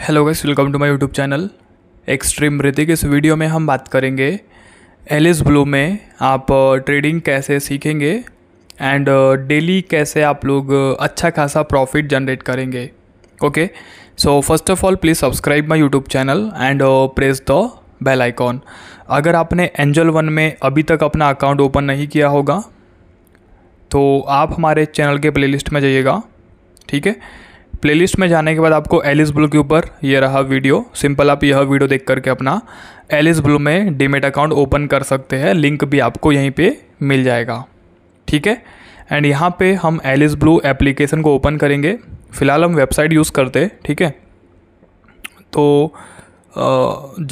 hello guys welcome to my YouTube channel extreme Hrithik इस वीडियो में हम बात करेंगे एलिस ब्लू में आप ट्रेडिंग uh, कैसे सीखेंगे एंड डेली uh, कैसे आप लोग uh, अच्छा खासा प्रॉफिट जनरेट करेंगे okay so first of all please subscribe my YouTube channel and press the bell icon अगर आपने एंजल वन में अभी तक अपना अकाउंट ओपन नहीं किया होगा तो आप हमारे चैनल के प्लेलिस्ट में जाइएगा ठीक है प्लेलिस्ट में जाने के बाद आपको एलिस ब्लू के ऊपर ये रहा वीडियो सिंपल आप यह वीडियो देख करके अपना एलिस ब्लू में डीमेट अकाउंट ओपन कर सकते हैं लिंक भी आपको यहीं पे मिल जाएगा ठीक है एंड यहाँ पे हम एलिस ब्लू एप्लीकेशन को ओपन करेंगे फ़िलहाल हम वेबसाइट यूज़ करते हैं ठीक है तो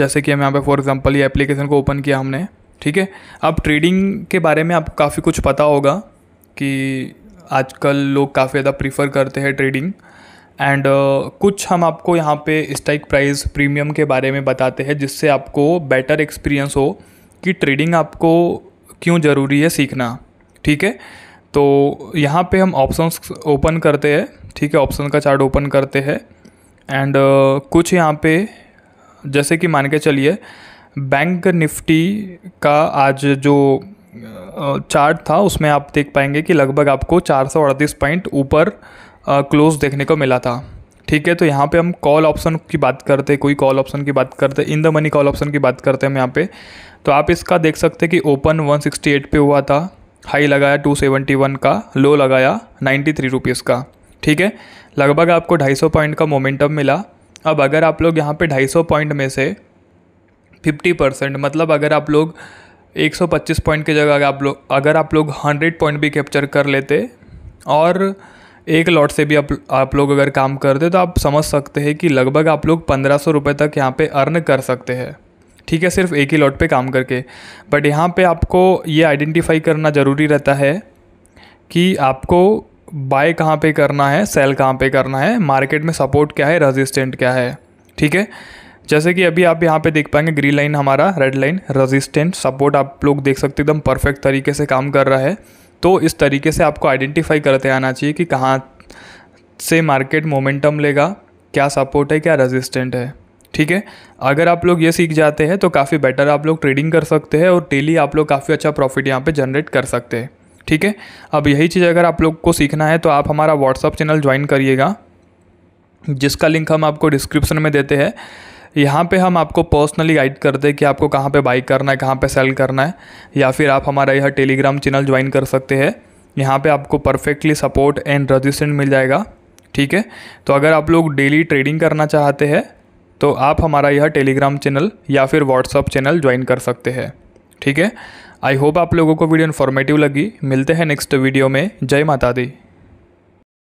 जैसे कि हम यहाँ पे फॉर एग्जांपल ये एप्लीकेशन को ओपन किया हमने ठीक है अब ट्रेडिंग के बारे में आपको काफ़ी कुछ पता होगा कि आजकल लोग काफ़ी ज़्यादा प्रीफर करते हैं ट्रेडिंग एंड uh, कुछ हम आपको यहाँ पे स्टाइक प्राइस प्रीमियम के बारे में बताते हैं जिससे आपको बेटर एक्सपीरियंस हो कि ट्रेडिंग आपको क्यों ज़रूरी है सीखना ठीक है तो यहाँ पे हम ऑप्शंस ओपन करते हैं ठीक है ऑप्शन का चार्ट ओपन करते हैं एंड uh, कुछ यहाँ पे जैसे कि मान के चलिए बैंक निफ्टी का आज जो चार्ट uh, था उसमें आप देख पाएंगे कि लगभग आपको चार पॉइंट ऊपर क्लोज़ देखने को मिला था ठीक है तो यहाँ पे हम कॉल ऑप्शन की बात करते कोई कॉल ऑप्शन की बात करते in the money call option की बात करते हैं हम यहाँ पे तो आप इसका देख सकते कि ओपन 168 पे हुआ था हाई लगाया 271 का लो लगाया नाइन्टी थ्री का ठीक है लगभग आपको 250 पॉइंट का मोमेंटम मिला अब अगर आप लोग यहाँ पे 250 पॉइंट में से 50 परसेंट मतलब अगर आप लोग 125 पॉइंट की जगह आप लोग अगर आप लोग 100 पॉइंट भी कैप्चर कर लेते और एक लॉट से भी आप आप लोग अगर काम करते तो आप समझ सकते हैं कि लगभग आप लोग पंद्रह सौ रुपये तक यहाँ पे अर्न कर सकते हैं ठीक है सिर्फ एक ही लॉट पे काम करके बट यहाँ पे आपको ये आइडेंटिफाई करना ज़रूरी रहता है कि आपको बाय कहाँ पे करना है सेल कहाँ पे करना है मार्केट में सपोर्ट क्या है रजिस्टेंट क्या है ठीक है जैसे कि अभी आप यहाँ पे देख पाएंगे ग्रीन लाइन हमारा रेड लाइन रजिस्टेंट सपोर्ट आप लोग देख सकते एकदम परफेक्ट तरीके से काम कर रहा है तो इस तरीके से आपको आइडेंटिफाई करते आना चाहिए कि कहाँ से मार्केट मोमेंटम लेगा क्या सपोर्ट है क्या रेजिस्टेंट है ठीक है अगर आप लोग ये सीख जाते हैं तो काफ़ी बेटर आप लोग ट्रेडिंग कर सकते हैं और डेली आप लोग काफ़ी अच्छा प्रॉफिट यहाँ पे जनरेट कर सकते हैं ठीक है अब यही चीज़ अगर आप लोग को सीखना है तो आप हमारा व्हाट्सअप चैनल ज्वाइन करिएगा जिसका लिंक हम आपको डिस्क्रिप्शन में देते हैं यहाँ पे हम आपको पर्सनली गाइड करते हैं कि आपको कहाँ पे बाई करना है कहाँ पे सेल करना है या फिर आप हमारा यह टेलीग्राम चैनल ज्वाइन कर सकते हैं यहाँ पे आपको परफेक्टली सपोर्ट एंड रजिस्टेंट मिल जाएगा ठीक है तो अगर आप लोग डेली ट्रेडिंग करना चाहते हैं तो आप हमारा यह टेलीग्राम चैनल या फिर व्हाट्सअप चैनल ज्वाइन कर सकते हैं ठीक है आई होप आप लोगों को वीडियो इन्फॉर्मेटिव लगी मिलते हैं नेक्स्ट वीडियो में जय माता दी